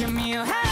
give me a hand.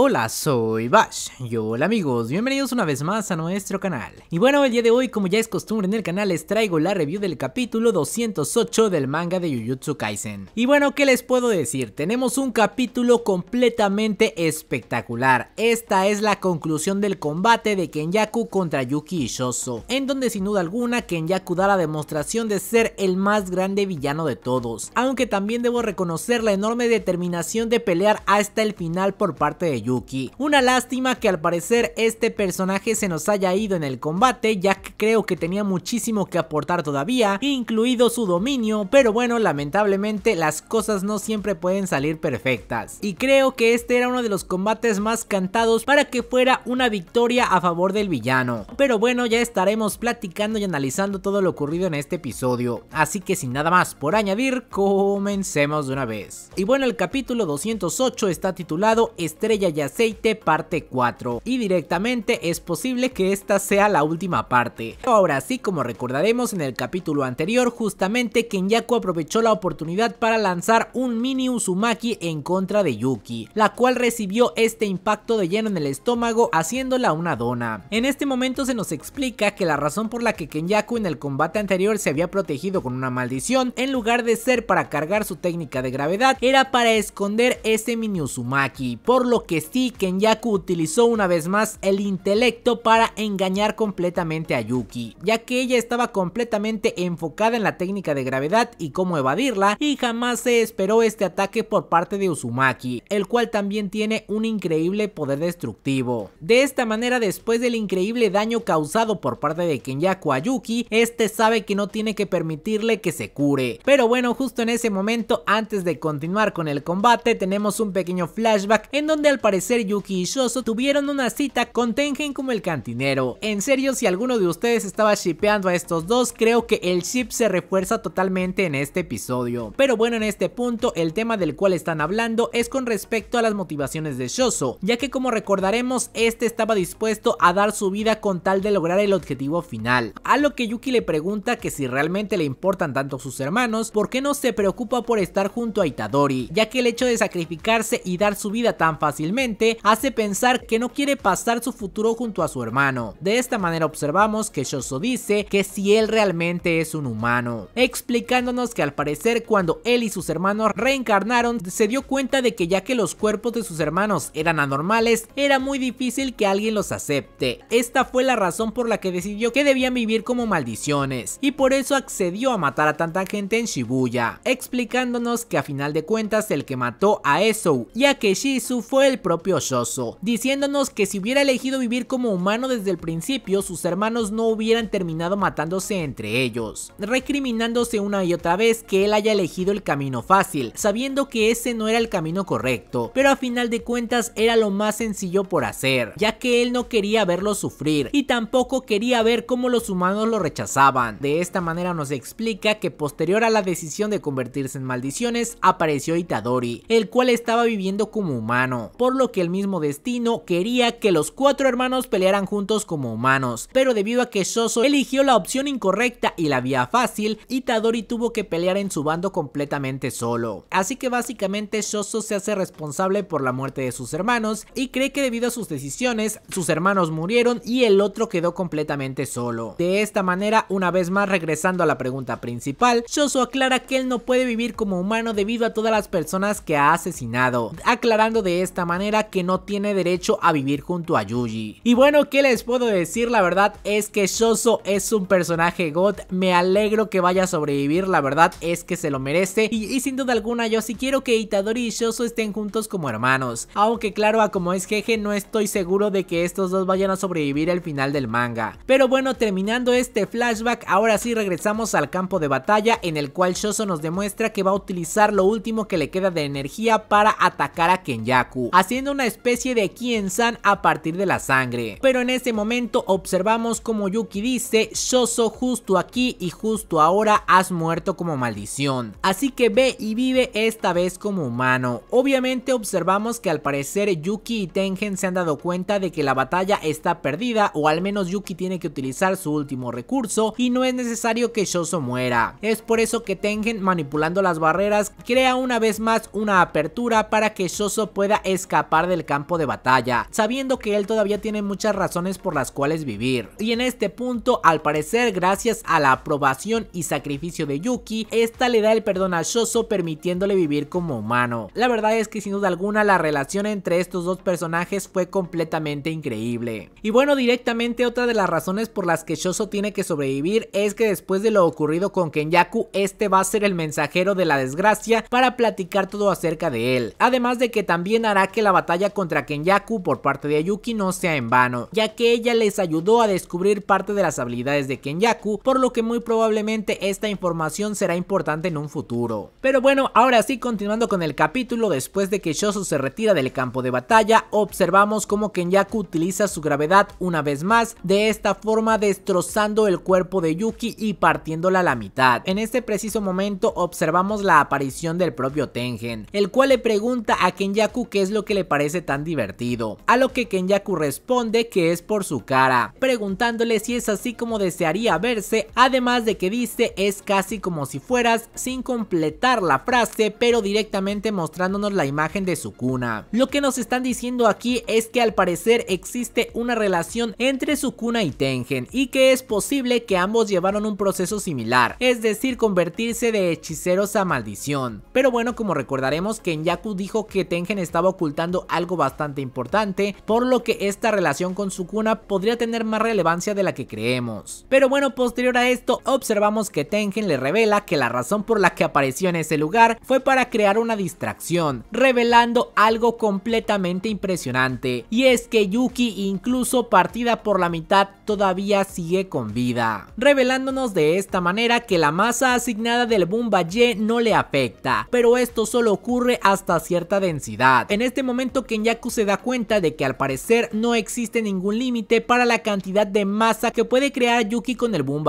Hola, soy Bash. Y hola amigos, bienvenidos una vez más a nuestro canal. Y bueno, el día de hoy, como ya es costumbre en el canal, les traigo la review del capítulo 208 del manga de Jujutsu Kaisen. Y bueno, ¿qué les puedo decir? Tenemos un capítulo completamente espectacular. Esta es la conclusión del combate de Kenyaku contra Yuki Ishoso, en donde sin duda alguna Kenyaku da la demostración de ser el más grande villano de todos. Aunque también debo reconocer la enorme determinación de pelear hasta el final por parte de Yuki una lástima que al parecer este personaje se nos haya ido en el combate ya que creo que tenía muchísimo que aportar todavía, incluido su dominio, pero bueno, lamentablemente las cosas no siempre pueden salir perfectas. Y creo que este era uno de los combates más cantados para que fuera una victoria a favor del villano. Pero bueno, ya estaremos platicando y analizando todo lo ocurrido en este episodio, así que sin nada más por añadir, comencemos de una vez. Y bueno, el capítulo 208 está titulado Estrella aceite parte 4 y directamente es posible que esta sea la última parte. Ahora sí, como recordaremos en el capítulo anterior, justamente Kenyaku aprovechó la oportunidad para lanzar un mini Uzumaki en contra de Yuki, la cual recibió este impacto de lleno en el estómago haciéndola una dona. En este momento se nos explica que la razón por la que Kenyaku en el combate anterior se había protegido con una maldición, en lugar de ser para cargar su técnica de gravedad, era para esconder ese mini Uzumaki, por lo que Kenyaku utilizó una vez más el intelecto para engañar completamente a Yuki, ya que ella estaba completamente enfocada en la técnica de gravedad y cómo evadirla y jamás se esperó este ataque por parte de Uzumaki, el cual también tiene un increíble poder destructivo. De esta manera, después del increíble daño causado por parte de Kenyaku a Yuki, este sabe que no tiene que permitirle que se cure. Pero bueno, justo en ese momento, antes de continuar con el combate, tenemos un pequeño flashback en donde al parecer ser Yuki y Shoso tuvieron una cita con Tengen como el cantinero. En serio, si alguno de ustedes estaba shipeando a estos dos, creo que el ship se refuerza totalmente en este episodio. Pero bueno, en este punto, el tema del cual están hablando es con respecto a las motivaciones de Shoso, ya que como recordaremos, este estaba dispuesto a dar su vida con tal de lograr el objetivo final. A lo que Yuki le pregunta que si realmente le importan tanto sus hermanos, ¿por qué no se preocupa por estar junto a Itadori? Ya que el hecho de sacrificarse y dar su vida tan fácilmente hace pensar que no quiere pasar su futuro junto a su hermano. De esta manera observamos que Shoso dice que si él realmente es un humano, explicándonos que al parecer cuando él y sus hermanos reencarnaron se dio cuenta de que ya que los cuerpos de sus hermanos eran anormales, era muy difícil que alguien los acepte. Esta fue la razón por la que decidió que debían vivir como maldiciones y por eso accedió a matar a tanta gente en Shibuya, explicándonos que a final de cuentas el que mató a Eso, ya que Keshisu fue el propio Shoso, diciéndonos que si hubiera elegido vivir como humano desde el principio, sus hermanos no hubieran terminado matándose entre ellos, recriminándose una y otra vez que él haya elegido el camino fácil, sabiendo que ese no era el camino correcto, pero a final de cuentas era lo más sencillo por hacer, ya que él no quería verlo sufrir y tampoco quería ver cómo los humanos lo rechazaban. De esta manera nos explica que posterior a la decisión de convertirse en maldiciones apareció Itadori, el cual estaba viviendo como humano, por que el mismo destino quería que los cuatro hermanos pelearan juntos como humanos. Pero debido a que Shoso eligió la opción incorrecta y la vía fácil, Itadori tuvo que pelear en su bando completamente solo. Así que básicamente Shoso se hace responsable por la muerte de sus hermanos y cree que debido a sus decisiones, sus hermanos murieron y el otro quedó completamente solo. De esta manera, una vez más regresando a la pregunta principal, Shoso aclara que él no puede vivir como humano debido a todas las personas que ha asesinado, aclarando de esta manera que no tiene derecho a vivir junto a Yuji. Y bueno, ¿qué les puedo decir? La verdad es que Shoso es un personaje god, me alegro que vaya a sobrevivir, la verdad es que se lo merece y, sin duda alguna yo sí quiero que Itadori y Shoso estén juntos como hermanos, aunque claro como es jeje no estoy seguro de que estos dos vayan a sobrevivir al final del manga. Pero bueno, terminando este flashback, ahora sí regresamos al campo de batalla en el cual Shoso nos demuestra que va a utilizar lo último que le queda de energía para atacar a Kenyaku, así una especie de Kien-san a partir de la sangre. Pero en ese momento observamos como Yuki dice, Shoso justo aquí y justo ahora has muerto como maldición. Así que ve y vive esta vez como humano. Obviamente observamos que al parecer Yuki y Tengen se han dado cuenta de que la batalla está perdida o al menos Yuki tiene que utilizar su último recurso y no es necesario que Shoso muera. Es por eso que Tengen manipulando las barreras crea una vez más una apertura para que Shoso pueda escapar par del campo de batalla, sabiendo que él todavía tiene muchas razones por las cuales vivir. Y en este punto, al parecer, gracias a la aprobación y sacrificio de Yuki, esta le da el perdón a Shoso permitiéndole vivir como humano. La verdad es que sin duda alguna la relación entre estos dos personajes fue completamente increíble. Y bueno, directamente otra de las razones por las que Shoso tiene que sobrevivir es que después de lo ocurrido con Kenyaku, este va a ser el mensajero de la desgracia para platicar todo acerca de él. Además de que también hará que la batalla contra Kenyaku por parte de Ayuki no sea en vano, ya que ella les ayudó a descubrir parte de las habilidades de Kenyaku, por lo que muy probablemente esta información será importante en un futuro. Pero bueno, ahora sí, continuando con el capítulo, después de que Shoso se retira del campo de batalla, observamos cómo Kenyaku utiliza su gravedad una vez más, de esta forma destrozando el cuerpo de Yuki y partiéndola a la mitad. En este preciso momento observamos la aparición del propio Tengen, el cual le pregunta a Kenyaku qué es lo que le parece tan divertido. A lo que Kenyaku responde que es por su cara, preguntándole si es así como desearía verse, además de que dice es casi como si fueras sin completar la frase, pero directamente mostrándonos la imagen de su cuna. Lo que nos están diciendo aquí es que al parecer existe una relación entre su cuna y Tengen y que es posible que ambos llevaron un proceso similar, es decir, convertirse de hechiceros a maldición. Pero bueno, como recordaremos, Kenyaku dijo que Tengen estaba ocultando algo bastante importante, por lo que esta relación con su cuna podría tener más relevancia de la que creemos. Pero bueno, posterior a esto, observamos que Tengen le revela que la razón por la que apareció en ese lugar fue para crear una distracción, revelando algo completamente impresionante, y es que Yuki incluso partida por la mitad todavía sigue con vida, revelándonos de esta manera que la masa asignada del Bumba Ye no le afecta, pero esto solo ocurre hasta cierta densidad. En este momento momento Kenyaku se da cuenta de que al parecer no existe ningún límite para la cantidad de masa que puede crear Yuki con el Boom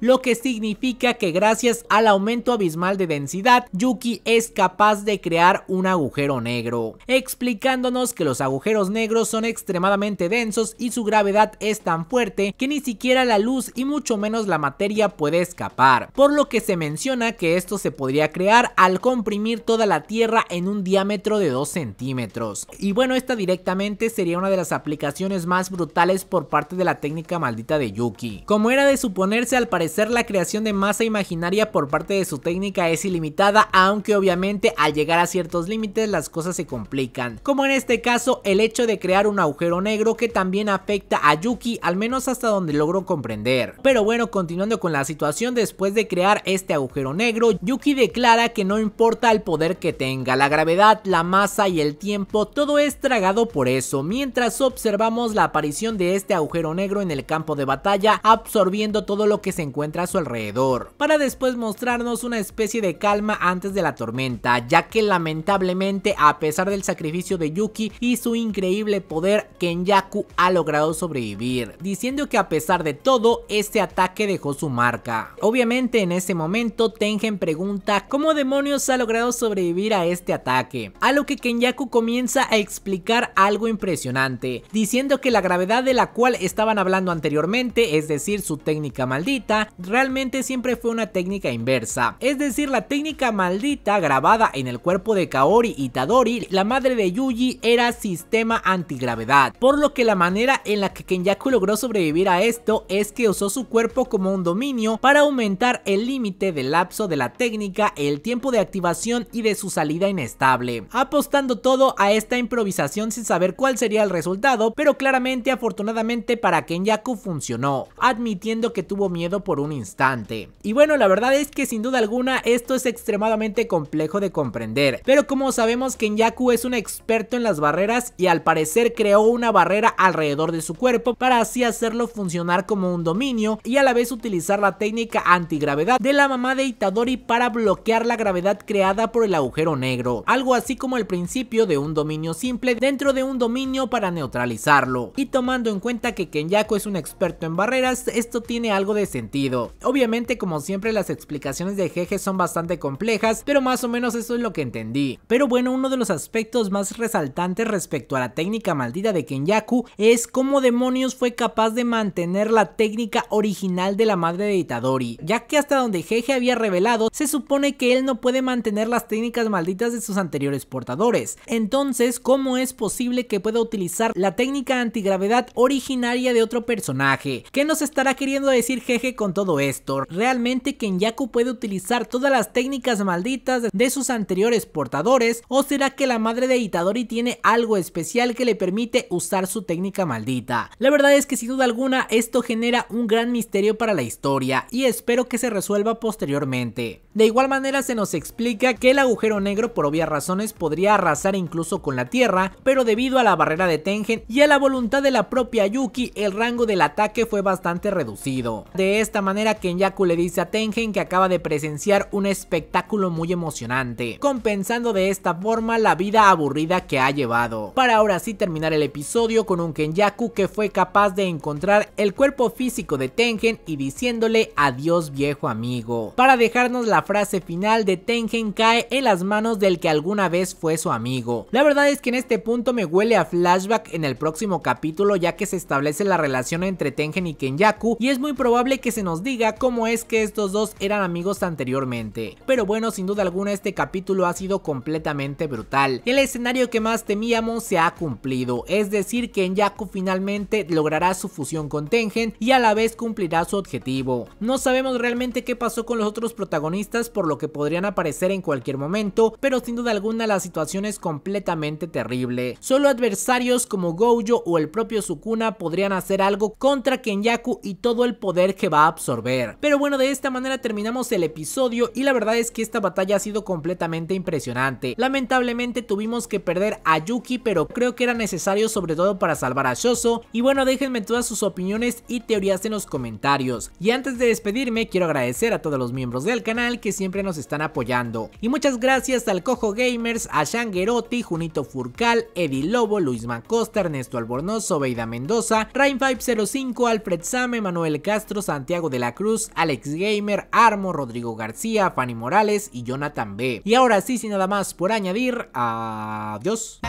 lo que significa que gracias al aumento abismal de densidad, Yuki es capaz de crear un agujero negro, explicándonos que los agujeros negros son extremadamente densos y su gravedad es tan fuerte que ni siquiera la luz y mucho menos la materia puede escapar, por lo que se menciona que esto se podría crear al comprimir toda la Tierra en un diámetro de 2 centímetros. Y bueno, esta directamente sería una de las aplicaciones más brutales por parte de la técnica maldita de Yuki. Como era de suponerse, al parecer la creación de masa imaginaria por parte de su técnica es ilimitada, aunque obviamente al llegar a ciertos límites las cosas se complican. Como en este caso, el hecho de crear un agujero negro que también afecta a Yuki, al menos hasta donde logro comprender. Pero bueno, continuando con la situación, después de crear este agujero negro, Yuki declara que no importa el poder que tenga, la gravedad, la masa y el tiempo todo es tragado por eso, mientras observamos la aparición de este agujero negro en el campo de batalla absorbiendo todo lo que se encuentra a su alrededor, para después mostrarnos una especie de calma antes de la tormenta, ya que lamentablemente a pesar del sacrificio de Yuki y su increíble poder, Kenyaku ha logrado sobrevivir, diciendo que a pesar de todo, este ataque dejó su marca. Obviamente en ese momento Tengen pregunta cómo demonios ha logrado sobrevivir a este ataque, a lo que Kenyaku comienza a explicar algo impresionante, diciendo que la gravedad de la cual estaban hablando anteriormente, es decir, su técnica maldita, realmente siempre fue una técnica inversa. Es decir, la técnica maldita grabada en el cuerpo de Kaori y Tadori, la madre de Yuji, era sistema antigravedad, por lo que la manera en la que Kenyaku logró sobrevivir a esto es que usó su cuerpo como un dominio para aumentar el límite del lapso de la técnica, el tiempo de activación y de su salida inestable, apostando todo a este esta improvisación sin saber cuál sería el resultado, pero claramente afortunadamente para Kenyaku funcionó, admitiendo que tuvo miedo por un instante. Y bueno, la verdad es que sin duda alguna esto es extremadamente complejo de comprender, pero como sabemos Kenyaku es un experto en las barreras y al parecer creó una barrera alrededor de su cuerpo para así hacerlo funcionar como un dominio y a la vez utilizar la técnica antigravedad de la mamá de Itadori para bloquear la gravedad creada por el agujero negro, algo así como el principio de un dominio simple dentro de un dominio para neutralizarlo. Y tomando en cuenta que Kenyaku es un experto en barreras, esto tiene algo de sentido. Obviamente como siempre las explicaciones de Jeje son bastante complejas, pero más o menos eso es lo que entendí. Pero bueno, uno de los aspectos más resaltantes respecto a la técnica maldita de Kenyaku es cómo demonios fue capaz de mantener la técnica original de la madre de Itadori, ya que hasta donde Jeje había revelado, se supone que él no puede mantener las técnicas malditas de sus anteriores portadores. Entonces, cómo es posible que pueda utilizar la técnica antigravedad originaria de otro personaje. ¿Qué nos estará queriendo decir Jeje con todo esto? ¿Realmente Kenyaku puede utilizar todas las técnicas malditas de sus anteriores portadores? ¿O será que la madre de Itadori tiene algo especial que le permite usar su técnica maldita? La verdad es que sin duda alguna esto genera un gran misterio para la historia y espero que se resuelva posteriormente. De igual manera se nos explica que el agujero negro por obvias razones podría arrasar incluso con la Tierra, pero debido a la barrera de Tengen y a la voluntad de la propia Yuki, el rango del ataque fue bastante reducido. De esta manera Kenyaku le dice a Tengen que acaba de presenciar un espectáculo muy emocionante, compensando de esta forma la vida aburrida que ha llevado. Para ahora sí terminar el episodio con un Kenyaku que fue capaz de encontrar el cuerpo físico de Tengen y diciéndole adiós viejo amigo, para dejarnos la frase final de Tengen cae en las manos del que alguna vez fue su amigo. La verdad es que en este punto me huele a flashback en el próximo capítulo ya que se establece la relación entre Tengen y Kenyaku y es muy probable que se nos diga cómo es que estos dos eran amigos anteriormente. Pero bueno, sin duda alguna este capítulo ha sido completamente brutal. El escenario que más temíamos se ha cumplido, es decir, Kenyaku finalmente logrará su fusión con Tengen y a la vez cumplirá su objetivo. No sabemos realmente qué pasó con los otros protagonistas por lo que podrían aparecer en cualquier momento, pero sin duda alguna la situación es completamente terrible. Solo adversarios como Gojo o el propio Sukuna podrían hacer algo contra Kenyaku y todo el poder que va a absorber. Pero bueno, de esta manera terminamos el episodio y la verdad es que esta batalla ha sido completamente impresionante. Lamentablemente tuvimos que perder a Yuki, pero creo que era necesario sobre todo para salvar a Shoso. Y bueno, déjenme todas sus opiniones y teorías en los comentarios. Y antes de despedirme, quiero agradecer a todos los miembros del canal que siempre nos están apoyando. Y muchas gracias al Cojo Gamers, a Shanguerotti, Junito Furcal, Eddie Lobo, Luis Macosta, Ernesto Albornoz, Obeida Mendoza, Rain505, Alfred Same, Manuel Castro, Santiago de la Cruz, Alex Gamer, Armo, Rodrigo García, Fanny Morales y Jonathan B. Y ahora sí, sin nada más por añadir, adiós.